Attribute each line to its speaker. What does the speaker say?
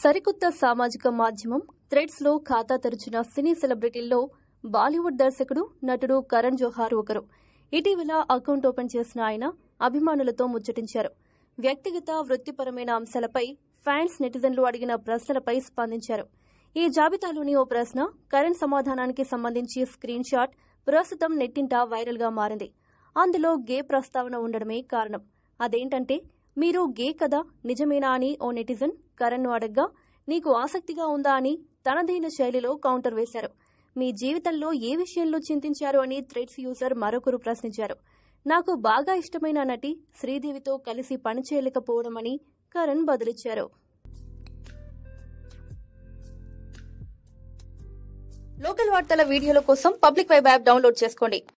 Speaker 1: సరికొత్త సామాజిక మాధ్యమం థ్రెడ్స్ లో ఖాతా తెరిచిన సినీ సెలబ్రిటీల్లో బాలీవుడ్ దర్శకుడు నటుడు కరణ్ జోహార్ ఒకరు ఇటీవల అకౌంట్ ఓపెన్ చేసిన ఆయన అభిమానులతో ముచ్చటించారు వ్యక్తిగత వృత్తిపరమైన అంశాలపై ఫ్యాన్స్ నెటిజన్లు అడిగిన ప్రశ్నలపై స్పందించారు ఈ జాబితాలోని ఓ ప్రశ్న కరెంట్ సమాధానానికి సంబంధించి స్క్రీన్ షాట్ ప్రస్తుతం నెట్టింట వైరల్గా మారింది అందులో గే ప్రస్తావన ఉండడమే కారణం అదేంటంటే మీరు గే కదా నిజమేనా అని ఓ నెటిజన్ కరణ్ను అడగ్గా నీకు ఆసక్తిగా ఉందా అని తనదైన శైలిలో కౌంటర్ వేశారు మీ జీవితంలో ఏ విషయంలో చింతించారు అని థ్రెడ్స్ యూజర్ మరొకరు ప్రశ్నించారు నాకు బాగా ఇష్టమైన నటి శ్రీదేవితో కలిసి పనిచేయలేకపోవడం అని కరణ్ బదులిచ్చారు
Speaker 2: లోకల్ వార్తల వీడియోల కోసం పబ్లిక్ వెబ్ యాప్ డౌన్లోడ్ చేసుకోండి